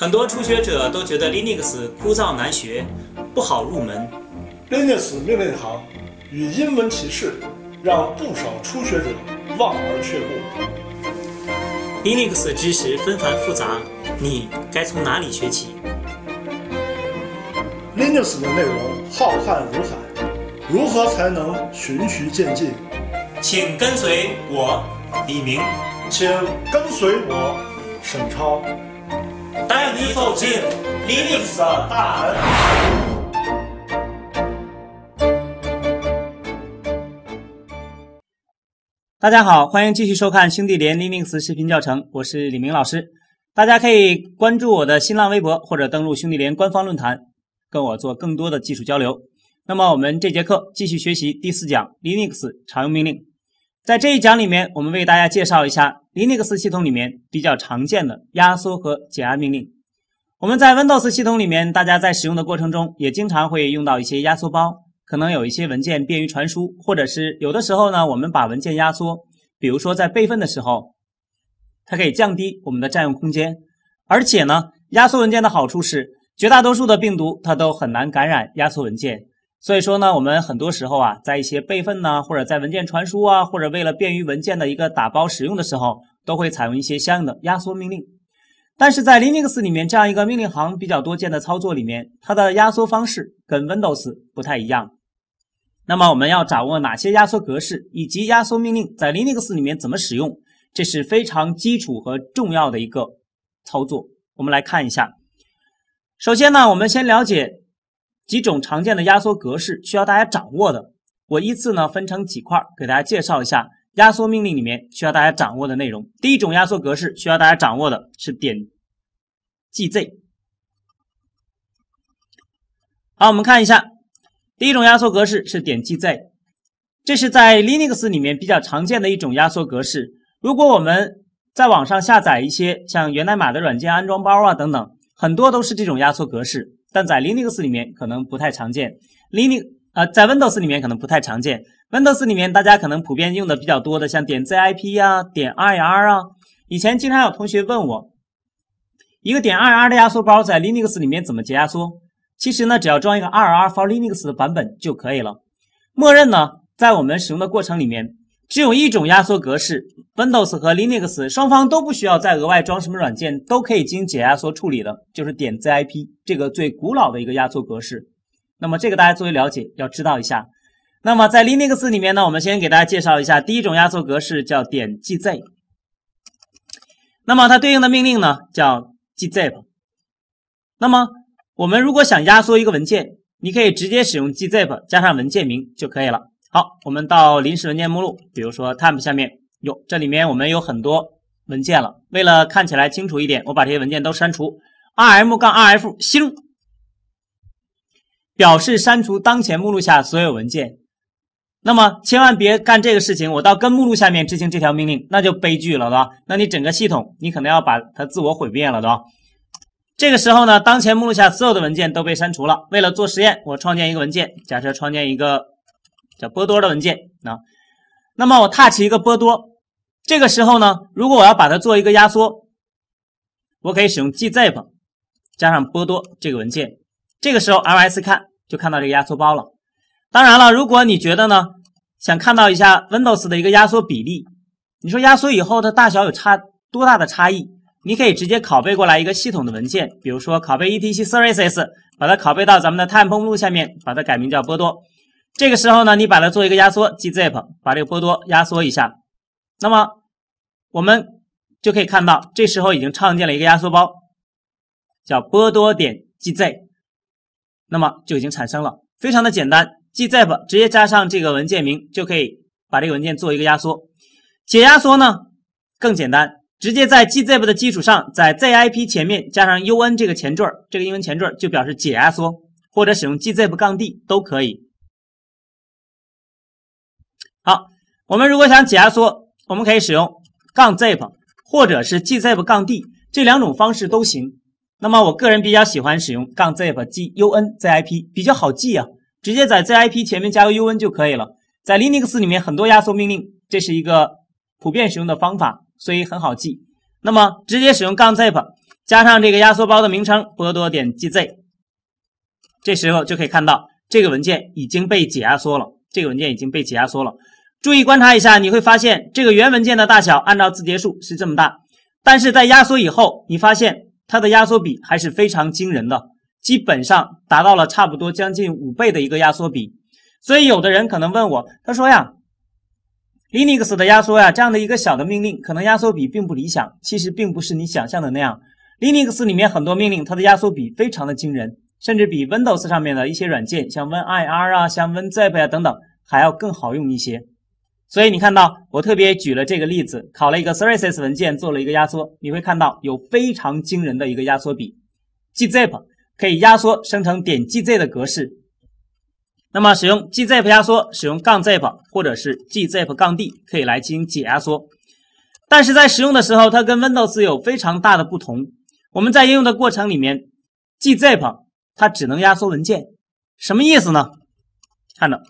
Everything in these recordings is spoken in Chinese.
很多初学者都觉得 Linux 枯燥难学，不好入门。Linux 命令行与英文歧示，让不少初学者望而却步。Linux 知识纷繁复杂，你该从哪里学起？Linux 的内容浩瀚如海，如何才能循序渐进？请跟随我，李明；请跟随我，沈超。带你走进 Linux 的大门。大家好，欢迎继续收看兄弟连 Linux 视频教程，我是李明老师。大家可以关注我的新浪微博，或者登录兄弟连官方论坛，跟我做更多的技术交流。那么我们这节课继续学习第四讲 Linux 常用命令。在这一讲里面，我们为大家介绍一下 Linux 系统里面比较常见的压缩和解压命令。我们在 Windows 系统里面，大家在使用的过程中也经常会用到一些压缩包，可能有一些文件便于传输，或者是有的时候呢，我们把文件压缩，比如说在备份的时候，它可以降低我们的占用空间。而且呢，压缩文件的好处是，绝大多数的病毒它都很难感染压缩文件。所以说呢，我们很多时候啊，在一些备份呢，或者在文件传输啊，或者为了便于文件的一个打包使用的时候，都会采用一些相应的压缩命令。但是在 Linux 里面，这样一个命令行比较多见的操作里面，它的压缩方式跟 Windows 不太一样。那么我们要掌握哪些压缩格式，以及压缩命令在 Linux 里面怎么使用，这是非常基础和重要的一个操作。我们来看一下。首先呢，我们先了解。几种常见的压缩格式需要大家掌握的，我依次呢分成几块给大家介绍一下压缩命令里面需要大家掌握的内容。第一种压缩格式需要大家掌握的是点 gz。好，我们看一下，第一种压缩格式是点 gz，这是在 Linux 里面比较常见的一种压缩格式。如果我们在网上下载一些像源代码的软件安装包啊等等，很多都是这种压缩格式。但在 Linux 里面可能不太常见，Linu x 啊，在 Windows 里面可能不太常见。Windows 里面大家可能普遍用的比较多的，像点 ZIP 啊，点 i r 啊。以前经常有同学问我，一个点 r r 的压缩包在 Linux 里面怎么解压缩？其实呢，只要装一个 r r for Linux 的版本就可以了。默认呢，在我们使用的过程里面。只有一种压缩格式，Windows 和 Linux 双方都不需要再额外装什么软件，都可以进行解压缩处理的，就是点 ZIP 这个最古老的一个压缩格式。那么这个大家作为了解，要知道一下。那么在 Linux 里面呢，我们先给大家介绍一下第一种压缩格式叫点 GZ。那么它对应的命令呢叫 gzip。那么我们如果想压缩一个文件，你可以直接使用 gzip 加上文件名就可以了。好，我们到临时文件目录，比如说 tmp 下面。哟，这里面我们有很多文件了。为了看起来清楚一点，我把这些文件都删除。rm 杠 rf 星表示删除当前目录下所有文件。那么千万别干这个事情。我到根目录下面执行这条命令，那就悲剧了，对吧？那你整个系统，你可能要把它自我毁灭了，对吧？这个时候呢，当前目录下所有的文件都被删除了。为了做实验，我创建一个文件，假设创建一个。叫波多的文件啊，那么我 touch 一个波多，这个时候呢，如果我要把它做一个压缩，我可以使用 gzip 加上波多这个文件，这个时候 ls 看就看到这个压缩包了。当然了，如果你觉得呢想看到一下 Windows 的一个压缩比例，你说压缩以后的大小有差多大的差异，你可以直接拷贝过来一个系统的文件，比如说拷贝 etcservices，把它拷贝到咱们的碳泵录下面，把它改名叫波多。这个时候呢，你把它做一个压缩，gzip 把这个波多压缩一下，那么我们就可以看到，这时候已经创建了一个压缩包，叫波多点 gz，那么就已经产生了，非常的简单，gzip 直接加上这个文件名就可以把这个文件做一个压缩。解压缩呢更简单，直接在 gzip 的基础上，在 zip 前面加上 un 这个前缀这个英文前缀就表示解压缩，或者使用 gzip 杠 d 都可以。我们如果想解压缩，我们可以使用 g n z i p 或者是 `gzip -d` 这两种方式都行。那么我个人比较喜欢使用 `gunzip`，比较好记啊，直接在 `zip` 前面加个 `un` 就可以了。在 Linux 里面很多压缩命令，这是一个普遍使用的方法，所以很好记。那么直接使用 g n z i p 加上这个压缩包的名称，波多点 `gz`，这时候就可以看到这个文件已经被解压缩了。这个文件已经被解压缩了。注意观察一下，你会发现这个原文件的大小按照字节数是这么大，但是在压缩以后，你发现它的压缩比还是非常惊人的，基本上达到了差不多将近五倍的一个压缩比。所以有的人可能问我，他说呀，Linux 的压缩呀，这样的一个小的命令可能压缩比并不理想。其实并不是你想象的那样，Linux 里面很多命令它的压缩比非常的惊人，甚至比 Windows 上面的一些软件像 w i n i r 啊、像 WinZip 啊等等还要更好用一些。所以你看到我特别举了这个例子，考了一个 services 文件做了一个压缩，你会看到有非常惊人的一个压缩比。Gzip 可以压缩生成点 gz 的格式，那么使用 Gzip 压缩，使用杠 zip 或者是 Gzip 杠 d 可以来进行解压缩。但是在使用的时候，它跟 Windows 有非常大的不同。我们在应用的过程里面，Gzip 它只能压缩文件，什么意思呢？看着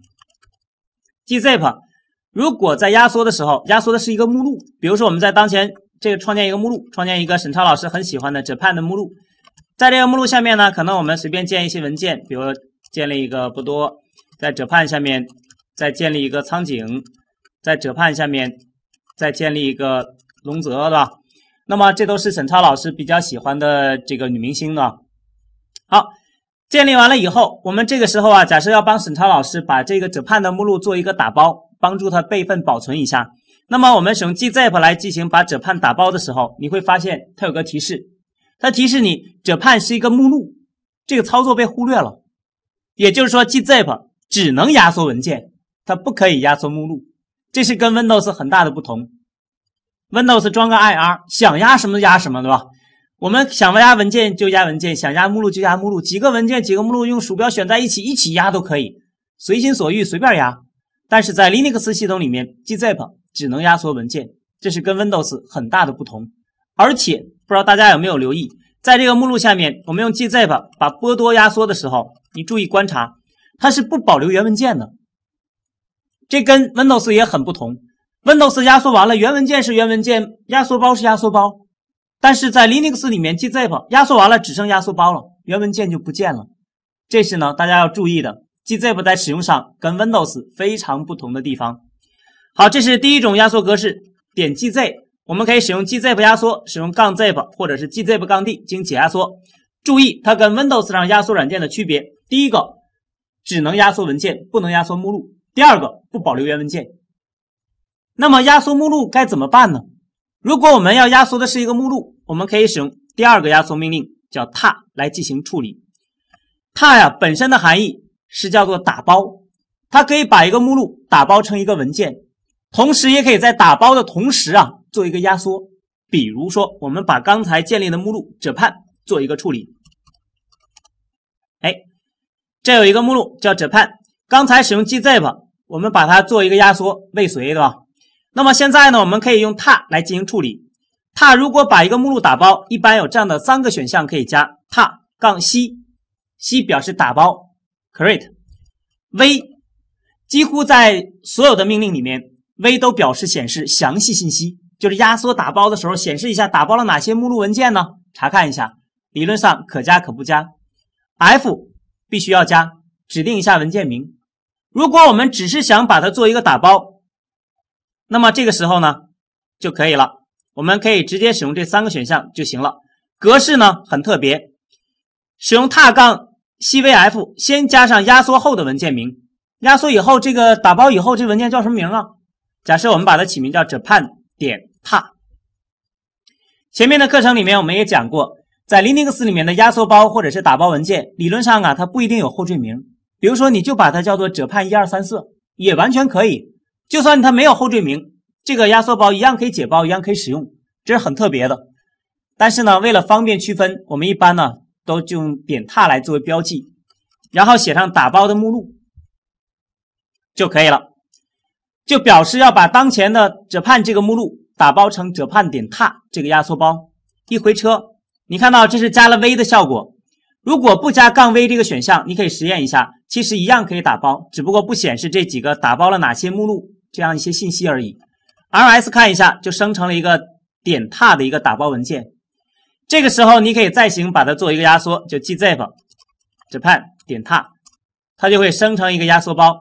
，Gzip。如果在压缩的时候，压缩的是一个目录，比如说我们在当前这个创建一个目录，创建一个沈超老师很喜欢的 Japan 的目录，在这个目录下面呢，可能我们随便建一些文件，比如建立一个不多，在 Japan 下面再建立一个苍井，在 Japan 下面再建立一个龙泽吧，那么这都是沈超老师比较喜欢的这个女明星的。好，建立完了以后，我们这个时候啊，假设要帮沈超老师把这个 Japan 的目录做一个打包。帮助它备份保存一下。那么我们使用 gzip 来进行把 Japan 打包的时候，你会发现它有个提示，它提示你 Japan 是一个目录，这个操作被忽略了。也就是说，gzip 只能压缩文件，它不可以压缩目录。这是跟 Windows 很大的不同。Windows 装个 IR，想压什么压什么，对吧？我们想压文件就压文件，想压目录就压目录，几个文件几个目录用鼠标选在一起一起压都可以，随心所欲，随便压。但是在 Linux 系统里面，gzip 只能压缩文件，这是跟 Windows 很大的不同。而且不知道大家有没有留意，在这个目录下面，我们用 gzip 把波多压缩的时候，你注意观察，它是不保留原文件的。这跟 Windows 也很不同。Windows 压缩完了，原文件是原文件，压缩包是压缩包。但是在 Linux 里面，gzip 压缩完了只剩压缩包了，原文件就不见了。这是呢大家要注意的。Gzip 在使用上跟 Windows 非常不同的地方。好，这是第一种压缩格式。点 g z 我们可以使用 Gzip 压缩，使用杠 z i p 或者是 gzip 杠 D 进行解压缩。注意，它跟 Windows 上压缩软件的区别：第一个，只能压缩文件，不能压缩目录；第二个，不保留原文件。那么，压缩目录该怎么办呢？如果我们要压缩的是一个目录，我们可以使用第二个压缩命令，叫 t a 来进行处理。t a 呀本身的含义。是叫做打包，它可以把一个目录打包成一个文件，同时也可以在打包的同时啊做一个压缩。比如说，我们把刚才建立的目录“ Japan 做一个处理。哎，这有一个目录叫“ Japan，刚才使用 gzip 我们把它做一个压缩，未遂对吧？那么现在呢，我们可以用 t a 来进行处理。t a 如果把一个目录打包，一般有这样的三个选项可以加：tar -c，c 表示打包。create v 几乎在所有的命令里面，v 都表示显示详细信息，就是压缩打包的时候显示一下打包了哪些目录文件呢？查看一下，理论上可加可不加。f 必须要加，指定一下文件名。如果我们只是想把它做一个打包，那么这个时候呢就可以了，我们可以直接使用这三个选项就行了。格式呢很特别，使用下杠。c.v.f 先加上压缩后的文件名，压缩以后这个打包以后，这文件叫什么名啊？假设我们把它起名叫 j a p a n 点 pa。前面的课程里面我们也讲过，在 Linux 里面的压缩包或者是打包文件，理论上啊，它不一定有后缀名。比如说，你就把它叫做 j a p a n 一二三四，也完全可以。就算它没有后缀名，这个压缩包一样可以解包，一样可以使用，这是很特别的。但是呢，为了方便区分，我们一般呢。都就用点踏来作为标记，然后写上打包的目录就可以了，就表示要把当前的折判这个目录打包成折判点踏这个压缩包。一回车，你看到这是加了 v 的效果。如果不加杠 v 这个选项，你可以实验一下，其实一样可以打包，只不过不显示这几个打包了哪些目录这样一些信息而已。r s 看一下，就生成了一个点踏的一个打包文件。这个时候，你可以再行把它做一个压缩，就 g z i p j a p 点 t a 它就会生成一个压缩包，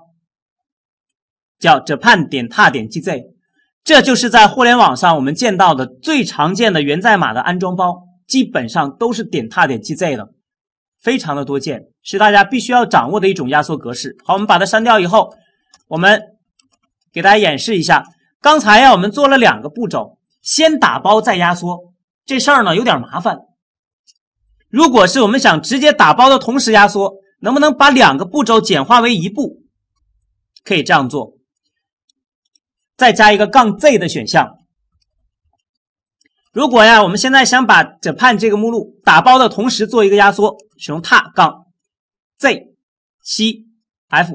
叫 j a p 点 t a 点 gz。这就是在互联网上我们见到的最常见的源代码的安装包，基本上都是点 t a 点 gz 的，非常的多见，是大家必须要掌握的一种压缩格式。好，我们把它删掉以后，我们给大家演示一下。刚才呀，我们做了两个步骤，先打包再压缩。这事儿呢有点麻烦。如果是我们想直接打包的同时压缩，能不能把两个步骤简化为一步？可以这样做，再加一个杠 z 的选项。如果呀，我们现在想把 Japan 这个目录打包的同时做一个压缩，使用 t 杠 z 七 f。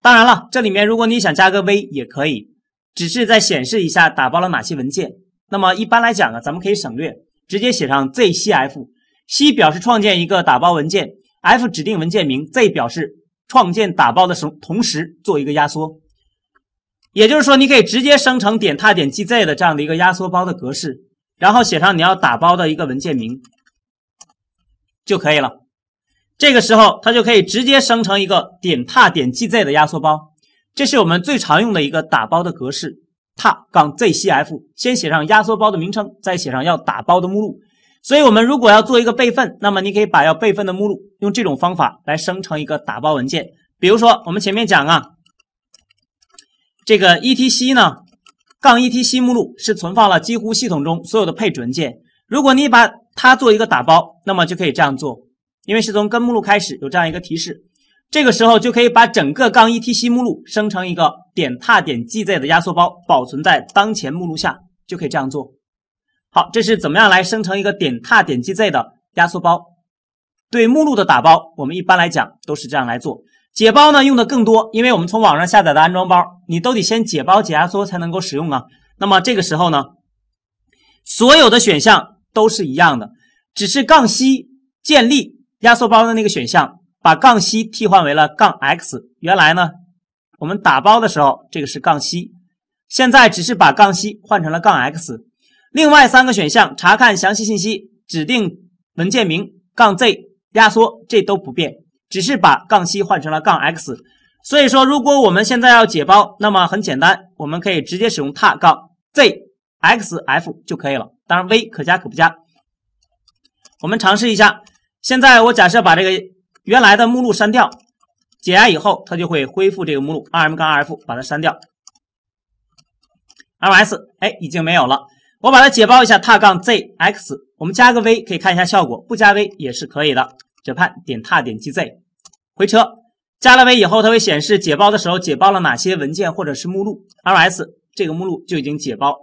当然了，这里面如果你想加个 v 也可以，只是在显示一下打包了哪些文件。那么一般来讲呢，咱们可以省略。直接写上 z c f c 表示创建一个打包文件，f 指定文件名，z 表示创建打包的时候同时做一个压缩。也就是说，你可以直接生成点踏点 gz 的这样的一个压缩包的格式，然后写上你要打包的一个文件名就可以了。这个时候，它就可以直接生成一个点踏点 gz 的压缩包。这是我们最常用的一个打包的格式。t a -zcf 先写上压缩包的名称，再写上要打包的目录。所以，我们如果要做一个备份，那么你可以把要备份的目录用这种方法来生成一个打包文件。比如说，我们前面讲啊，这个 /etc 呢，/etc 杠目录是存放了几乎系统中所有的配置文件。如果你把它做一个打包，那么就可以这样做，因为是从根目录开始有这样一个提示。这个时候就可以把整个杠 e T C 目录生成一个点踏点 gz 的压缩包，保存在当前目录下，就可以这样做。好，这是怎么样来生成一个点踏点 gz 的压缩包？对目录的打包，我们一般来讲都是这样来做。解包呢用的更多，因为我们从网上下载的安装包，你都得先解包解压缩才能够使用啊。那么这个时候呢，所有的选项都是一样的，只是杠西建立压缩包的那个选项。把“杠 c 替换为了“杠 x”，原来呢，我们打包的时候这个是“杠 c，现在只是把“杠 c 换成了“杠 x”。另外三个选项：查看详细信息、指定文件名“杠 z”、压缩，这都不变，只是把“杠 c 换成了“杠 x”。所以说，如果我们现在要解包，那么很简单，我们可以直接使用“塔杠 zxf” 就可以了。当然 “v” 可加可不加。我们尝试一下，现在我假设把这个。原来的目录删掉，解压以后它就会恢复这个目录。rm 杠 rf 把它删掉 r s 哎已经没有了。我把它解包一下，t 杠 zx 我们加个 v 可以看一下效果，不加 v 也是可以的。只判点 t 点击 z 回车，加了 v 以后它会显示解包的时候解包了哪些文件或者是目录。r s 这个目录就已经解包，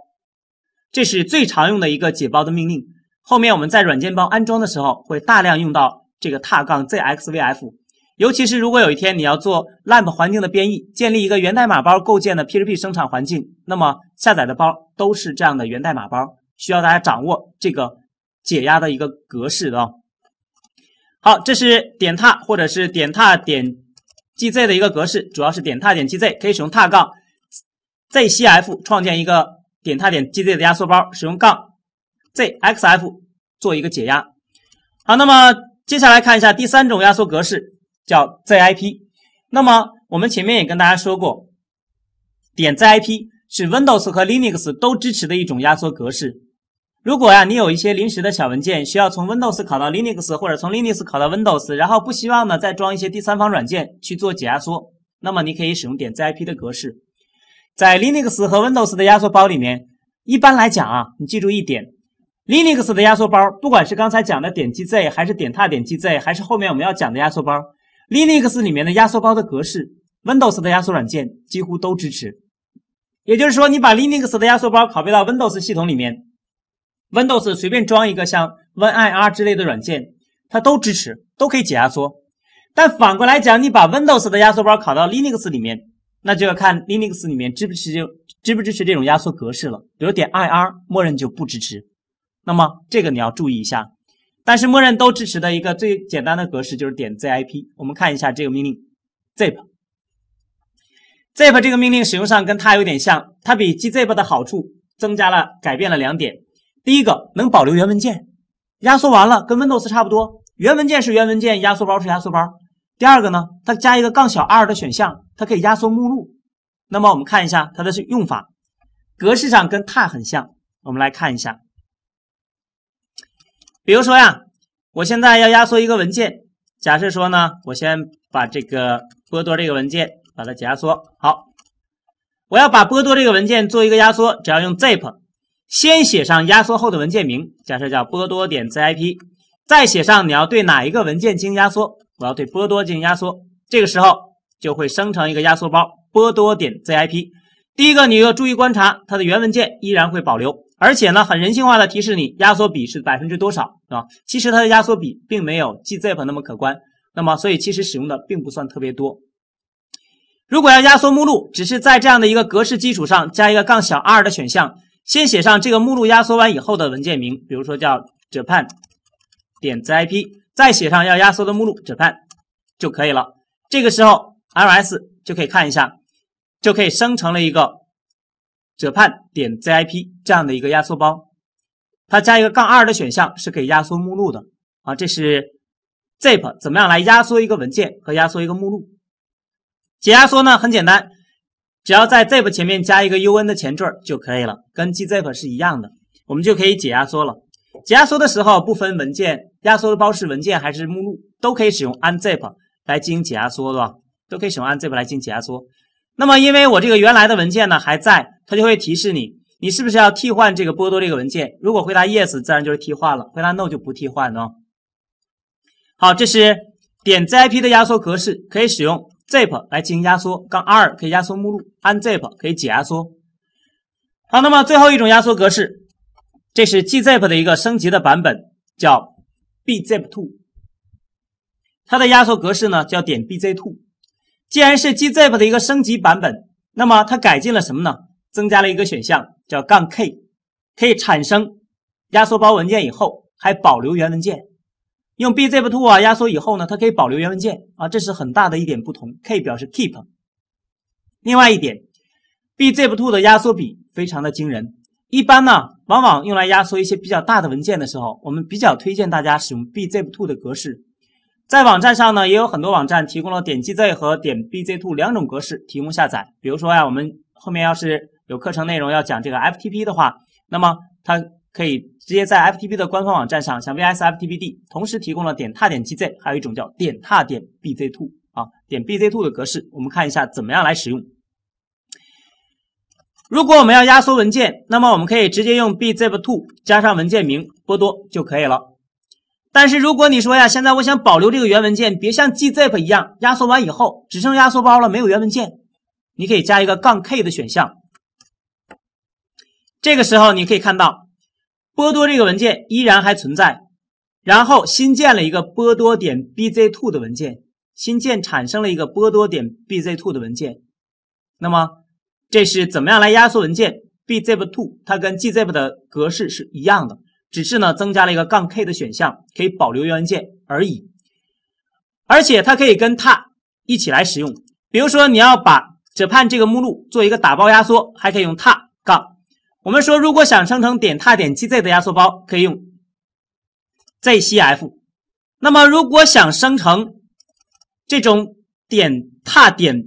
这是最常用的一个解包的命令。后面我们在软件包安装的时候会大量用到。这个踏杠 zxvf，尤其是如果有一天你要做 lamp 环境的编译，建立一个源代码包构建的 php 生产环境，那么下载的包都是这样的源代码包，需要大家掌握这个解压的一个格式的。好，这是点踏或者是点踏点 gz 的一个格式，主要是点踏点 gz，可以使用踏杠 z c f 创建一个点踏点 gz 的压缩包，使用杠 z x f 做一个解压。好，那么接下来看一下第三种压缩格式，叫 ZIP。那么我们前面也跟大家说过，点 ZIP 是 Windows 和 Linux 都支持的一种压缩格式。如果呀，你有一些临时的小文件需要从 Windows 考到 Linux，或者从 Linux 考到 Windows，然后不希望呢再装一些第三方软件去做解压缩，那么你可以使用点 ZIP 的格式，在 Linux 和 Windows 的压缩包里面，一般来讲啊，你记住一点。Linux 的压缩包，不管是刚才讲的点击 Z，还是点踏点击 Z，还是后面我们要讲的压缩包，Linux 里面的压缩包的格式，Windows 的压缩软件几乎都支持。也就是说，你把 Linux 的压缩包拷贝到 Windows 系统里面，Windows 随便装一个像 WinIR 之类的软件，它都支持，都可以解压缩。但反过来讲，你把 Windows 的压缩包拷到 Linux 里面，那就要看 Linux 里面支不持不支持这种压缩格式了。比如点 IR，默认就不支持。那么这个你要注意一下，但是默认都支持的一个最简单的格式就是点 zip。我们看一下这个命令 zip，zip 这个命令使用上跟它有点像，它比 gzip 的好处增加了改变了两点：第一个能保留原文件，压缩完了跟 Windows 差不多，原文件是原文件，压缩包是压缩包；第二个呢，它加一个杠小 r 的选项，它可以压缩目录。那么我们看一下它的用法，格式上跟 t 很像，我们来看一下。比如说呀，我现在要压缩一个文件。假设说呢，我先把这个波多这个文件把它解压缩好。我要把波多这个文件做一个压缩，只要用 zip，先写上压缩后的文件名，假设叫波多点 zip，再写上你要对哪一个文件进行压缩，我要对波多进行压缩。这个时候就会生成一个压缩包波多点 zip。第一个你要注意观察，它的原文件依然会保留。而且呢，很人性化的提示你压缩比是百分之多少，啊，吧？其实它的压缩比并没有 gzip 那么可观，那么所以其实使用的并不算特别多。如果要压缩目录，只是在这样的一个格式基础上加一个杠小 r 的选项，先写上这个目录压缩完以后的文件名，比如说叫 japan 点 z ip，再写上要压缩的目录 japan 就可以了。这个时候 rs 就可以看一下，就可以生成了一个。解判点 ZIP 这样的一个压缩包，它加一个杠二的选项是可以压缩目录的啊。这是 ZIP，怎么样来压缩一个文件和压缩一个目录？解压缩呢很简单，只要在 ZIP 前面加一个 UN 的前缀就可以了，跟 GZIP 是一样的，我们就可以解压缩了。解压缩的时候不分文件，压缩的包是文件还是目录都可以使用 unzip 来进行解压缩，的，吧？都可以使用 unzip 来进行解压缩。那么，因为我这个原来的文件呢还在，它就会提示你，你是不是要替换这个波多这个文件？如果回答 yes，自然就是替换了；回答 no 就不替换了。好，这是点 zip 的压缩格式，可以使用 zip 来进行压缩，杠 r 可以压缩目录按 z i p 可以解压缩。好，那么最后一种压缩格式，这是 gzip 的一个升级的版本，叫 bzip2。它的压缩格式呢叫点 b z t w 2既然是 gzip 的一个升级版本，那么它改进了什么呢？增加了一个选项叫杠 k，可以产生压缩包文件以后还保留原文件。用 bzip2 啊压缩以后呢，它可以保留原文件啊，这是很大的一点不同。k 表示 keep。另外一点，bzip2 的压缩比非常的惊人。一般呢，往往用来压缩一些比较大的文件的时候，我们比较推荐大家使用 bzip2 的格式。在网站上呢，也有很多网站提供了点 gz 和点 bz2 两种格式提供下载。比如说呀，我们后面要是有课程内容要讲这个 FTP 的话，那么它可以直接在 FTP 的官方网站上，像 vsftpd，同时提供了点踏点 gz，还有一种叫点踏点 bz2 啊，点 bz2 的格式，我们看一下怎么样来使用。如果我们要压缩文件，那么我们可以直接用 bz2 加上文件名波多就可以了。但是如果你说呀，现在我想保留这个原文件，别像 gzip 一样压缩完以后只剩压缩包了，没有原文件。你可以加一个杠 k 的选项。这个时候你可以看到，波多这个文件依然还存在，然后新建了一个波多点 bz2 的文件，新建产生了一个波多点 bz2 的文件。那么这是怎么样来压缩文件？bz2 i p 它跟 gzip 的格式是一样的。只是呢，增加了一个杠 k 的选项，可以保留原文件而已。而且它可以跟它一起来使用。比如说，你要把 Japan 这个目录做一个打包压缩，还可以用它杠。我们说，如果想生成点它点 gz 的压缩包，可以用 zcf。那么，如果想生成这种点它点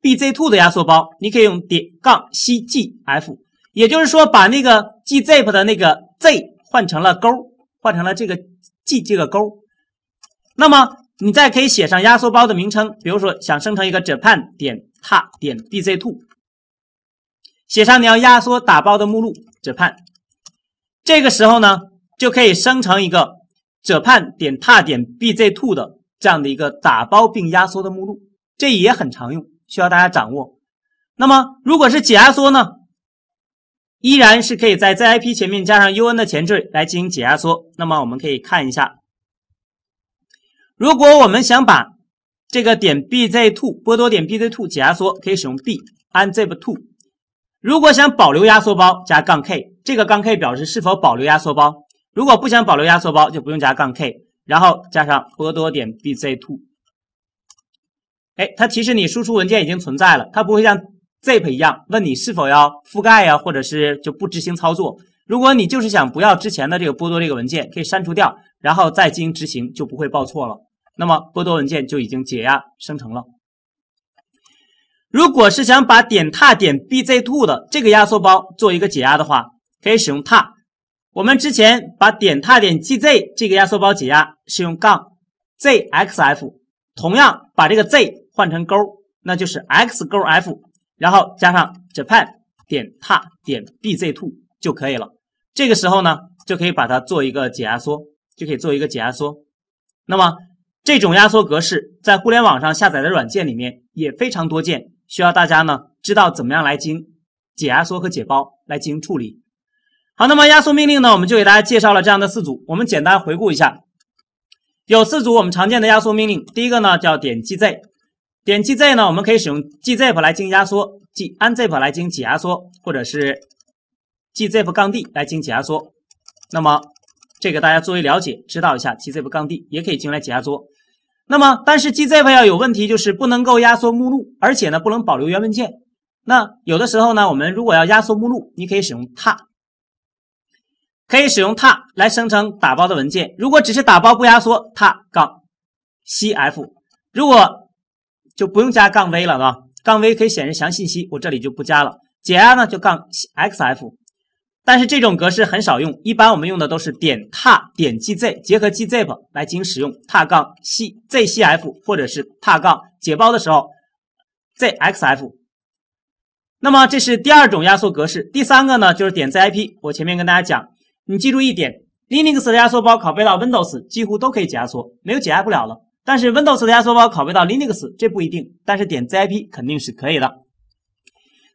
bz2 的压缩包，你可以用点杠 cgf。也就是说，把那个 gzip 的那个 z。换成了勾换成了这个 G 这个勾那么你再可以写上压缩包的名称，比如说想生成一个 j a p a n 点 t a 点 bz2，写上你要压缩打包的目录 j a p a n 这个时候呢就可以生成一个 j a p a n 点 t a 点 bz2 的这样的一个打包并压缩的目录，这也很常用，需要大家掌握。那么如果是解压缩呢？依然是可以在 ZIP 前面加上 UN 的前缀来进行解压缩。那么我们可以看一下，如果我们想把这个点 bz2、波多点 bz2 解压缩，可以使用 b 按 z i p 2如果想保留压缩包，加杠 k，这个杠 k 表示是否保留压缩包。如果不想保留压缩包，就不用加杠 k，然后加上波多点 bz2。哎，它提示你输出文件已经存在了，它不会像 zip 一样，问你是否要覆盖呀，或者是就不执行操作。如果你就是想不要之前的这个剥夺这个文件，可以删除掉，然后再进行执行，就不会报错了。那么剥夺文件就已经解压生成了。如果是想把点踏点 bz2 的这个压缩包做一个解压的话，可以使用踏。我们之前把点踏点 gz 这个压缩包解压是用杠 zxf，同样把这个 z 换成勾，那就是 x 勾 f。然后加上 Japan 点 t a 点 b z two 就可以了。这个时候呢，就可以把它做一个解压缩，就可以做一个解压缩。那么这种压缩格式在互联网上下载的软件里面也非常多见，需要大家呢知道怎么样来进行解压缩和解包来进行处理。好，那么压缩命令呢，我们就给大家介绍了这样的四组。我们简单回顾一下，有四组我们常见的压缩命令。第一个呢叫点 gz。点 g z 呢？我们可以使用 gzip 来进行压缩，g unzip 来进行挤压缩，或者是 gzip -d 来进行挤压缩。那么这个大家作为了解，知道一下 gzip -d 也可以进来解压缩。那么但是 gzip 要有问题，就是不能够压缩目录，而且呢不能保留原文件。那有的时候呢，我们如果要压缩目录，你可以使用 t 可以使用 t 来生成打包的文件。如果只是打包不压缩 t 杠 -cf。如果就不用加杠 v 了，啊，杠 v 可以显示详信息，我这里就不加了。解压呢就杠 x f，但是这种格式很少用，一般我们用的都是点 t a 点 g z 结合 gzip 来进行使用 t a 杠 c z c f 或者是 t a 杠解包的时候 z x f。那么这是第二种压缩格式，第三个呢就是点 zip。我前面跟大家讲，你记住一点，Linux 的压缩包拷贝到 Windows 几乎都可以解压缩，没有解压不了了。但是 Windows 的压缩包拷贝到 Linux 这不一定，但是点 zip 肯定是可以的。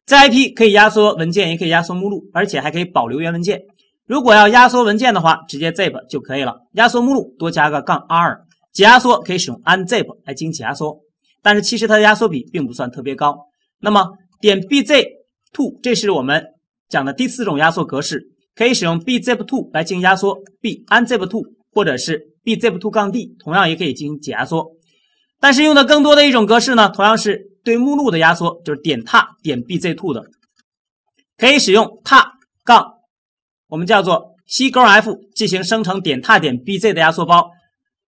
zip 可以压缩文件，也可以压缩目录，而且还可以保留原文件。如果要压缩文件的话，直接 zip 就可以了。压缩目录多加个杠 r。解压缩可以使用 unzip 来进行解压缩，但是其实它的压缩比并不算特别高。那么点 b z two 这是我们讲的第四种压缩格式，可以使用 b z i p two 来进行压缩，b u n z i p two 或者是。bz2 杠 d 同样也可以进行解压缩，但是用的更多的一种格式呢，同样是对目录的压缩，就是点 t a 点 b z to 的，可以使用 t a 杠我们叫做 c 杠 f 进行生成点 t a 点 bz 的压缩包，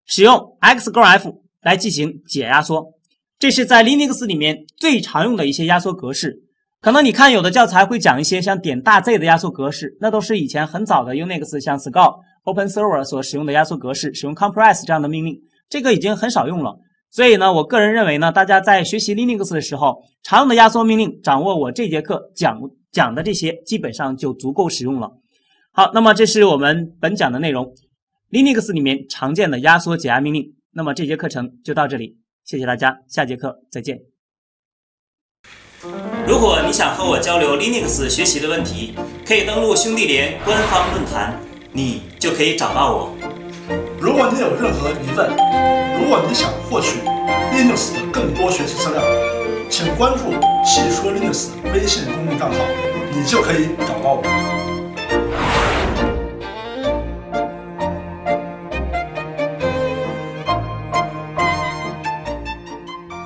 使用 x 杠 f 来进行解压缩。这是在 Linux 里面最常用的一些压缩格式。可能你看有的教材会讲一些像点大 Z 的压缩格式，那都是以前很早的 Unix 像 Scal。Open Server 所使用的压缩格式，使用 compress 这样的命令，这个已经很少用了。所以呢，我个人认为呢，大家在学习 Linux 的时候，常用的压缩命令，掌握我这节课讲讲的这些，基本上就足够使用了。好，那么这是我们本讲的内容，Linux 里面常见的压缩解压命令。那么这节课程就到这里，谢谢大家，下节课再见。如果你想和我交流 Linux 学习的问题，可以登录兄弟连官方论坛。你就可以找到我。如果你有任何疑问，如果你想获取 Linux 的更多学习资料，请关注“汽车 Linux” 微信公共账号，你就可以找到我。